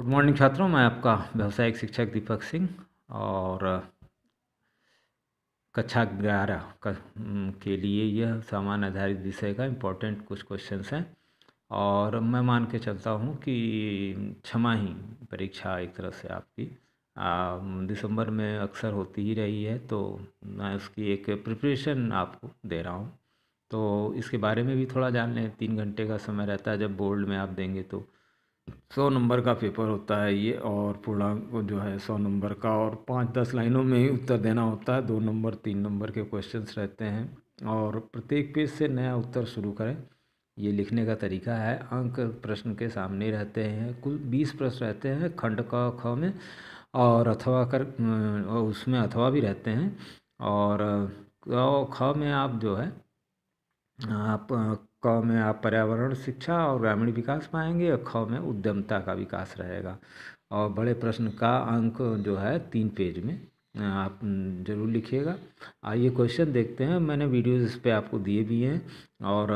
good morning छात्रों मैं आपका व्यावसायिक शिक्षक दीपक सिंह और कक्षा ग्यारह के लिए यह सामान आधारित विषय का इम्पोर्टेंट कुछ क्वेश्चन हैं और मैं मान के चलता हूँ कि ही परीक्षा एक तरह से आपकी दिसंबर में अक्सर होती ही रही है तो मैं उसकी एक प्रिपरेशन आपको दे रहा हूँ तो इसके बारे में भी थोड़ा जान लें तीन घंटे का समय रहता है जब बोर्ड में आप देंगे तो सौ नंबर का पेपर होता है ये और पूर्णांक जो है सौ नंबर का और पाँच दस लाइनों में ही उत्तर देना होता है दो नंबर तीन नंबर के क्वेश्चंस रहते हैं और प्रत्येक पेज से नया उत्तर शुरू करें ये लिखने का तरीका है अंक प्रश्न के सामने रहते हैं कुल बीस प्रश्न रहते हैं खंड का ख में और अथवा कर उसमें अथवा भी रहते हैं और ख में आप जो है आप क में आप पर्यावरण शिक्षा और ग्रामीण विकास पाएंगे और ख में उद्यमता का विकास रहेगा और बड़े प्रश्न का अंक जो है तीन पेज में आप ज़रूर लिखिएगा आइए क्वेश्चन देखते हैं मैंने वीडियोस इस पर आपको दिए भी हैं और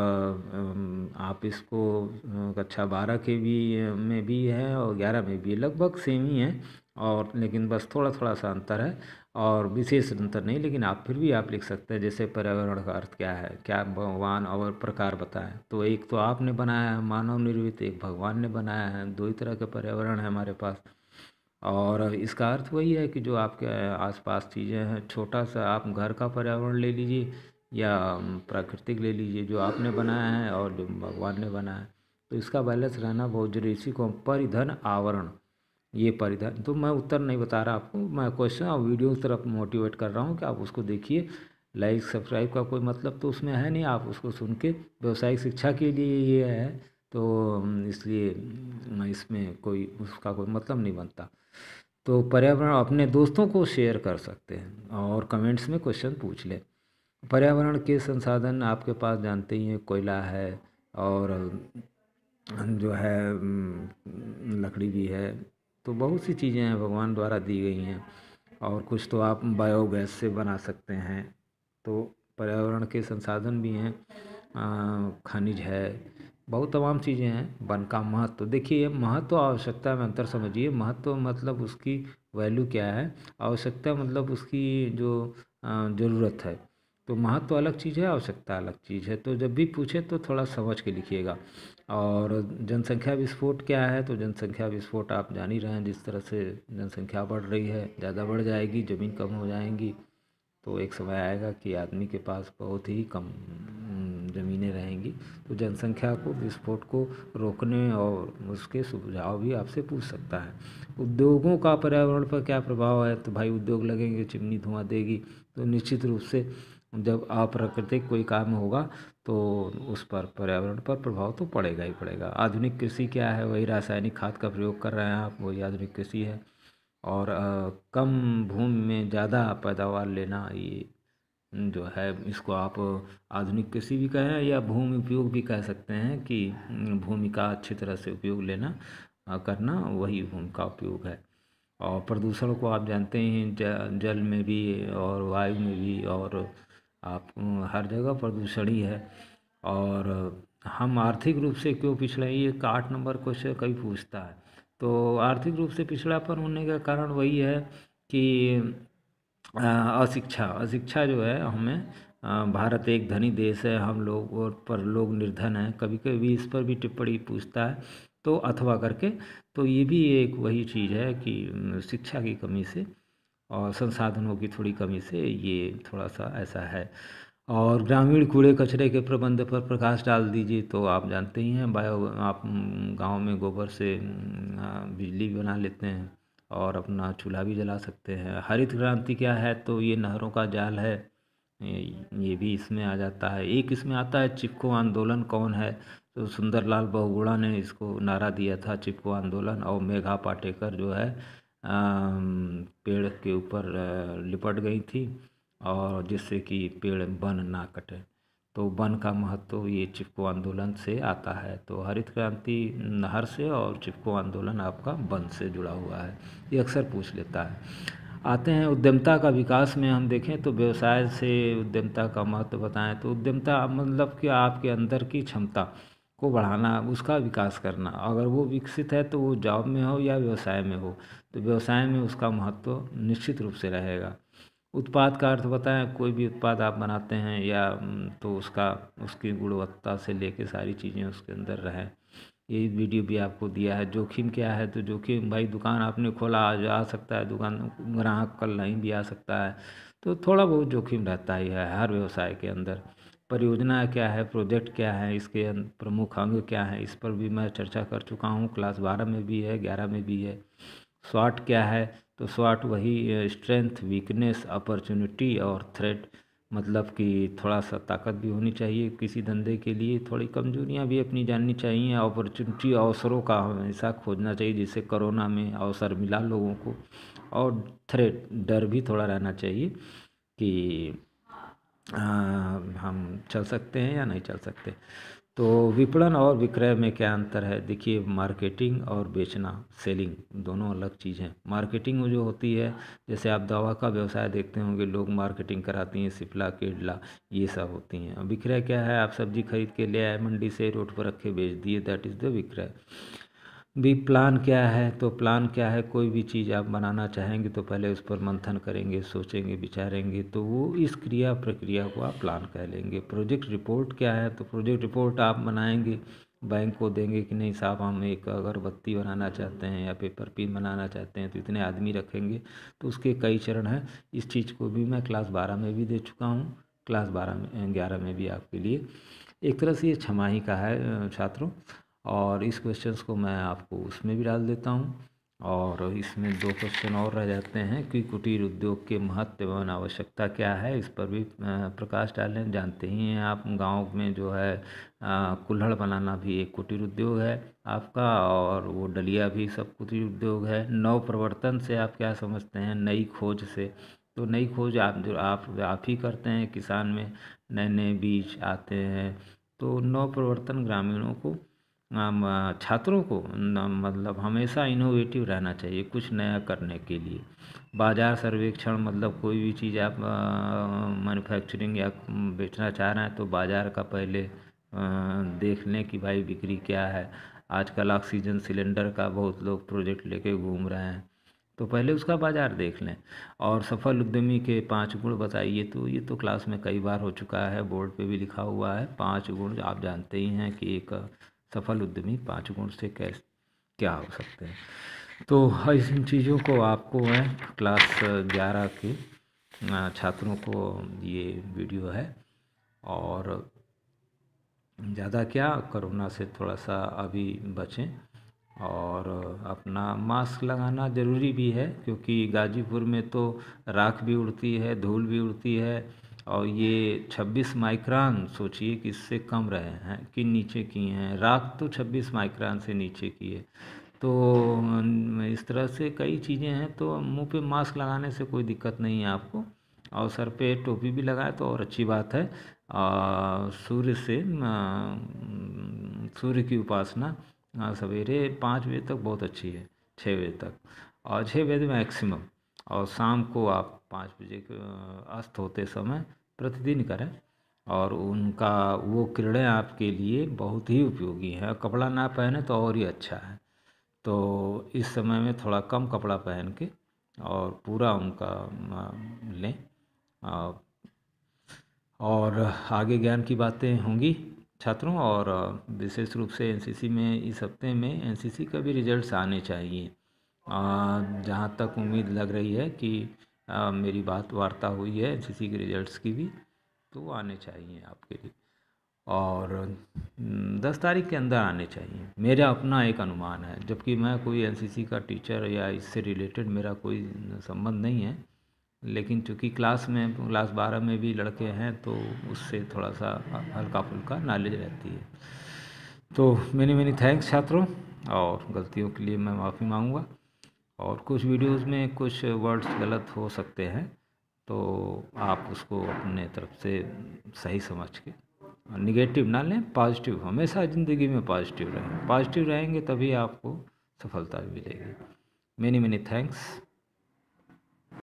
आप इसको कक्षा बारह के भी में भी है और ग्यारह में भी लगभग सेम ही है और लेकिन बस थोड़ा थोड़ा सा अंतर है और विशेष अंतर नहीं लेकिन आप फिर भी आप लिख सकते हैं जैसे पर्यावरण का अर्थ क्या है क्या भगवान और प्रकार बताएं तो एक तो आपने बनाया है मानव निर्मित एक भगवान ने बनाया है दो ही तरह के पर्यावरण है हमारे पास और इसका अर्थ वही है कि जो आपके आसपास चीज़ें हैं छोटा सा आप घर का पर्यावरण ले लीजिए या प्राकृतिक ले लीजिए जो आपने बनाया है और जो भगवान ने बनाया है तो इसका बैलेंस रहना बहुत जरूरी इसी को हम परिधन आवरण ये परिधान तो मैं उत्तर नहीं बता रहा आपको मैं क्वेश्चन और वीडियो की तरफ मोटिवेट कर रहा हूँ कि आप उसको देखिए लाइक सब्सक्राइब का कोई मतलब तो उसमें है नहीं आप उसको सुन के व्यावसायिक शिक्षा के लिए ये है तो इसलिए इसमें कोई उसका कोई मतलब नहीं बनता तो पर्यावरण अपने दोस्तों को शेयर कर सकते हैं और कमेंट्स में क्वेश्चन पूछ लें पर्यावरण के संसाधन आपके पास जानते ही हैं कोयला है और जो है लकड़ी भी है तो बहुत सी चीज़ें हैं भगवान द्वारा दी गई हैं और कुछ तो आप बायोगैस से बना सकते हैं तो पर्यावरण के संसाधन भी हैं खनिज है बहुत तमाम चीज़ें हैं वन का महत्व देखिए महत्व तो आवश्यकता में अंतर समझिए महत्व तो मतलब उसकी वैल्यू क्या है आवश्यकता मतलब उसकी जो ज़रूरत है तो महत्व तो अलग चीज़ है आवश्यकता अलग चीज़ है तो जब भी पूछे तो थोड़ा समझ के लिखिएगा और जनसंख्या विस्फोट क्या है तो जनसंख्या विस्फोट आप जान ही रहे हैं जिस तरह से जनसंख्या बढ़ रही है ज़्यादा बढ़ जाएगी ज़मीन कम हो जाएंगी तो एक समय आएगा कि आदमी के पास बहुत ही कम ज़मीनें रहेंगी तो जनसंख्या को विस्फोट को रोकने और उसके सुझाव भी आपसे पूछ सकता है उद्योगों का पर्यावरण पर क्या प्रभाव है तो भाई उद्योग लगेंगे चिमनी धुआं देगी तो निश्चित रूप से जब अप्राकृतिक कोई काम होगा तो उस पर पर्यावरण पर प्रभाव तो पड़ेगा ही पड़ेगा आधुनिक कृषि क्या है वही रासायनिक खाद का प्रयोग कर रहे हैं आप वही आधुनिक कृषि है और आ, कम भूमि में ज़्यादा पैदावार लेना ये जो है इसको आप आधुनिक कृषि भी कहें या भूमि उपयोग भी कह सकते हैं कि भूमि का अच्छी तरह से उपयोग लेना करना वही भूमि का उपयोग है और प्रदूषण को आप जानते हैं जल में भी और वायु में भी और आप हर जगह प्रदूषण ही है और हम आर्थिक रूप से क्यों पिछड़े हैं ये आठ नंबर क्वेश्चन कभी पूछता है तो आर्थिक रूप से पिछड़ापन होने का कारण वही है कि अशिक्षा अशिक्षा जो है हमें भारत एक धनी देश है हम लोग और पर लोग निर्धन हैं कभी कभी इस पर भी टिप्पणी पूछता है तो अथवा करके तो ये भी एक वही चीज़ है कि शिक्षा की कमी से और संसाधनों की थोड़ी कमी से ये थोड़ा सा ऐसा है और ग्रामीण कूड़े कचरे के प्रबंध पर प्रकाश डाल दीजिए तो आप जानते ही हैं बायो आप गांव में गोबर से बिजली बना लेते हैं और अपना चूल्हा भी जला सकते हैं हरित क्रांति क्या है तो ये नहरों का जाल है ये भी इसमें आ जाता है एक इसमें आता है चिपको आंदोलन कौन है तो सुंदरलाल बहुगुड़ा ने इसको नारा दिया था चिपको आंदोलन और मेघा पाटेकर जो है पेड़ के ऊपर लिपट गई थी और जिससे कि पेड़ वन ना कटे तो वन का महत्व ये चिपको आंदोलन से आता है तो हरित क्रांति नहर से और चिपको आंदोलन आपका वन से जुड़ा हुआ है ये अक्सर पूछ लेता है आते हैं उद्यमता का विकास में हम देखें तो व्यवसाय से उद्यमता का महत्व बताएं तो उद्यमता मतलब कि आपके अंदर की क्षमता को बढ़ाना उसका विकास करना अगर वो विकसित है तो वो जॉब में हो या व्यवसाय में हो तो व्यवसाय में उसका महत्व निश्चित रूप से रहेगा उत्पाद का अर्थ बताएं कोई भी उत्पाद आप बनाते हैं या तो उसका उसकी गुणवत्ता से लेके सारी चीज़ें उसके अंदर रहें ये वीडियो भी आपको दिया है जोखिम क्या है तो जोखिम भाई दुकान आपने खोला आज आ सकता है दुकान ग्राहक कल नहीं भी आ सकता है तो थोड़ा बहुत जोखिम रहता ही है हर व्यवसाय के अंदर परियोजना क्या है प्रोजेक्ट क्या है इसके प्रमुख अंग क्या है इस पर भी मैं चर्चा कर चुका हूँ क्लास बारह में भी है ग्यारह में भी है स्वाट क्या है तो स्वाट वही स्ट्रेंथ वीकनेस अपॉर्चुनिटी और थ्रेट मतलब कि थोड़ा सा ताकत भी होनी चाहिए किसी धंधे के लिए थोड़ी कमजोरियां भी अपनी जाननी चाहिए अपॉर्चुनिटी अवसरों का हमेशा खोजना चाहिए जिससे कोरोना में अवसर मिला लोगों को और थ्रेट डर भी थोड़ा रहना चाहिए कि हम चल सकते हैं या नहीं चल सकते तो विपणन और विक्रय में क्या अंतर है देखिए मार्केटिंग और बेचना सेलिंग दोनों अलग चीज़ हैं मार्केटिंग जो होती है जैसे आप दवा का व्यवसाय देखते होंगे लोग मार्केटिंग कराती हैं सिपला केडला ये सब होती हैं विक्रय क्या है आप सब्जी खरीद के ले आए मंडी से रोड पर रख के बेच दिए दैट इज़ द विक्रय भी प्लान क्या है तो प्लान क्या है कोई भी चीज़ आप बनाना चाहेंगे तो पहले उस पर मंथन करेंगे सोचेंगे विचारेंगे तो वो इस क्रिया प्रक्रिया को आप प्लान कह लेंगे प्रोजेक्ट रिपोर्ट क्या है तो प्रोजेक्ट रिपोर्ट आप बनाएंगे बैंक को देंगे कि नहीं साहब हम एक अगरबत्ती बनाना चाहते हैं या पेपर पिन बनाना चाहते हैं तो इतने आदमी रखेंगे तो उसके कई चरण हैं इस चीज़ को भी मैं क्लास बारह में भी दे चुका हूँ क्लास बारह में ग्यारह में भी आपके लिए एक तरह से ये छमाही का है छात्रों और इस क्वेश्चन को मैं आपको उसमें भी डाल देता हूँ और इसमें दो क्वेश्चन और रह जाते हैं कि कुटीर उद्योग के महत्व एवं आवश्यकता क्या है इस पर भी प्रकाश डालें जानते ही हैं आप गांव में जो है कुल्हड़ बनाना भी एक कुटीर उद्योग है आपका और वो डलिया भी सब कुटीर उद्योग है नव प्रवर्तन से आप क्या समझते हैं नई खोज से तो नई खोज आप जो आप आप ही करते हैं किसान में नए नए बीज आते हैं तो नव प्रवर्तन ग्रामीणों को छात्रों को मतलब हमेशा इनोवेटिव रहना चाहिए कुछ नया करने के लिए बाज़ार सर्वेक्षण मतलब कोई भी चीज़ आप मैन्युफैक्चरिंग या बेचना चाह रहे हैं तो बाज़ार का पहले देख लें कि भाई बिक्री क्या है आजकल ऑक्सीजन सिलेंडर का बहुत लोग प्रोजेक्ट लेके घूम रहे हैं तो पहले उसका बाज़ार देख लें और सफल उद्यमी के पांच गुण बताइए तो ये तो क्लास में कई बार हो चुका है बोर्ड पे भी लिखा हुआ है पांच गुण आप जानते ही हैं कि एक सफल उद्यमी पाँच गुण से कैसे क्या हो सकते हैं तो इन चीज़ों को आपको मैं क्लास ग्यारह के छात्रों को ये वीडियो है और ज़्यादा क्या कोरोना से थोड़ा सा अभी बचें और अपना मास्क लगाना ज़रूरी भी है क्योंकि गाजीपुर में तो राख भी उड़ती है धूल भी उड़ती है और ये 26 माइक्रान सोचिए कि इससे कम रहे हैं कि नीचे किए हैं राख तो 26 माइक्रान से नीचे की है तो इस तरह से कई चीज़ें हैं तो मुंह पे मास्क लगाने से कोई दिक्कत नहीं है आपको और सर पे टोपी भी लगाए तो और अच्छी बात है सूर्य से सूर्य की उपासना सवेरे पाँच बजे तक बहुत अच्छी है छः बजे तक और छः बजे मैक्सिमम और शाम को आप पाँच बजे अस्त होते समय प्रतिदिन करें और उनका वो किरणें आपके लिए बहुत ही उपयोगी हैं कपड़ा ना पहने तो और ही अच्छा है तो इस समय में थोड़ा कम कपड़ा पहन के और पूरा उनका लें और आगे ज्ञान की बातें होंगी छात्रों और विशेष रूप से एनसीसी में इस हफ्ते में एनसीसी का भी रिजल्ट्स आने चाहिए जहाँ तक उम्मीद लग रही है कि आ, मेरी बात वार्ता हुई है एन के रिज़ल्ट्स की भी तो वो आने चाहिए आपके लिए और हम्म, दस तारीख के अंदर आने चाहिए मेरा अपना एक अनुमान है जबकि मैं कोई एनसीसी का टीचर या इससे रिलेटेड मेरा कोई संबंध नहीं है लेकिन चूंकि क्लास में क्लास बारह में भी लड़के हैं तो उससे थोड़ा सा हल्का फुल्का नॉलेज रहती है तो मैनी मैनी थैंक्स छात्रों और गलतियों के लिए मैं माफ़ी मांगूंगा और कुछ वीडियोस में कुछ वर्ड्स गलत हो सकते हैं तो आप उसको अपने तरफ से सही समझ के निगेटिव ना लें पॉजिटिव हमेशा ज़िंदगी में पॉजिटिव रहें पॉजिटिव रहेंगे तभी आपको सफलता मिलेगी मेनी मेनी थैंक्स